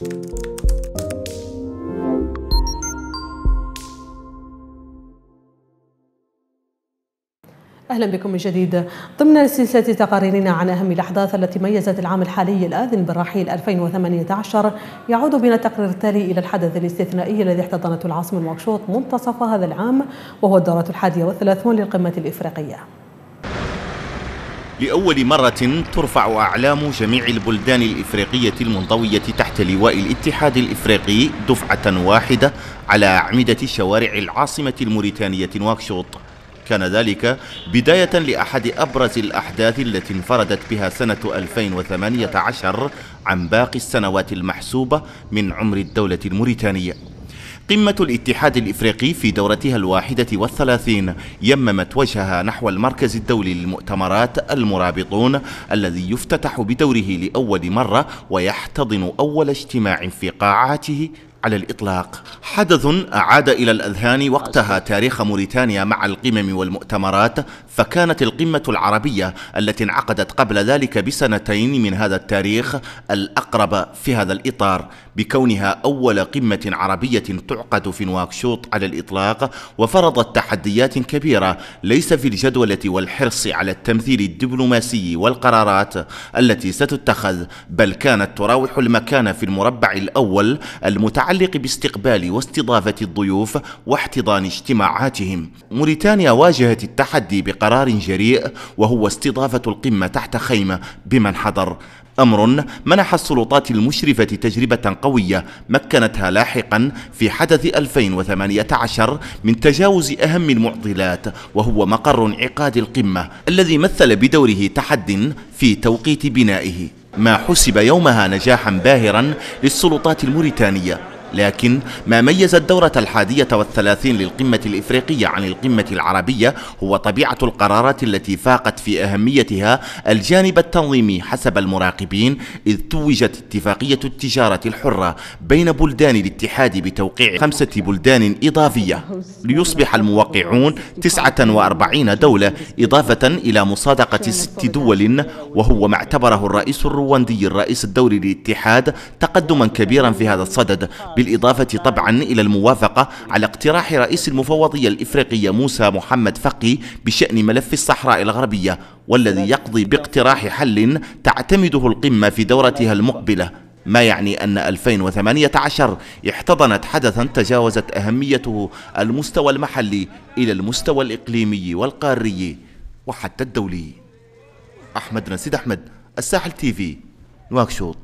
اهلا بكم من جديد ضمن سلسله تقاريرنا عن اهم الاحداث التي ميزت العام الحالي الاذن بالرحيل 2018 يعود بنا التقرير التالي الى الحدث الاستثنائي الذي احتضنته العاصمه المكشوط منتصف هذا العام وهو الدوره الحادية والثلاثون للقمه الافريقيه لأول مرة ترفع أعلام جميع البلدان الإفريقية المنضوية تحت لواء الاتحاد الإفريقي دفعة واحدة على أعمدة شوارع العاصمة الموريتانية نواكشوط كان ذلك بداية لأحد أبرز الأحداث التي انفردت بها سنة 2018 عن باقي السنوات المحسوبة من عمر الدولة الموريتانية قمة الاتحاد الإفريقي في دورتها الواحدة والثلاثين يممت وجهها نحو المركز الدولي للمؤتمرات المرابطون الذي يفتتح بدوره لأول مرة ويحتضن أول اجتماع في قاعاته على الإطلاق حدث أعاد إلى الأذهان وقتها تاريخ موريتانيا مع القمم والمؤتمرات فكانت القمة العربية التي انعقدت قبل ذلك بسنتين من هذا التاريخ الأقرب في هذا الإطار بكونها أول قمة عربية تعقد في نواكشوط على الإطلاق وفرضت تحديات كبيرة ليس في الجدولة والحرص على التمثيل الدبلوماسي والقرارات التي ستتخذ بل كانت تراوح المكان في المربع الأول المتعلق المتعلق باستقبال واستضافة الضيوف واحتضان اجتماعاتهم. موريتانيا واجهت التحدي بقرار جريء وهو استضافة القمة تحت خيمة بمن حضر. امر منح السلطات المشرفه تجربه قويه مكنتها لاحقا في حدث 2018 من تجاوز اهم المعضلات وهو مقر انعقاد القمه الذي مثل بدوره تحد في توقيت بنائه ما حسب يومها نجاحا باهرا للسلطات الموريتانيه لكن ما ميز الدورة الحادية والثلاثين للقمة الإفريقية عن القمة العربية هو طبيعة القرارات التي فاقت في أهميتها الجانب التنظيمي حسب المراقبين إذ توجت اتفاقية التجارة الحرة بين بلدان الاتحاد بتوقيع خمسة بلدان إضافية ليصبح الموقعون 49 دولة إضافة إلى مصادقة ست دول وهو ما اعتبره الرئيس الرواندي الرئيس الدولي للاتحاد تقدما كبيرا في هذا الصدد بالإضافة طبعا إلى الموافقة على اقتراح رئيس المفوضية الإفريقية موسى محمد فقي بشأن ملف الصحراء الغربية والذي يقضي باقتراح حل تعتمده القمة في دورتها المقبلة ما يعني أن 2018 احتضنت حدثا تجاوزت أهميته المستوى المحلي إلى المستوى الإقليمي والقاري وحتى الدولي أحمد نسيد أحمد الساحل تيفي نواكشوط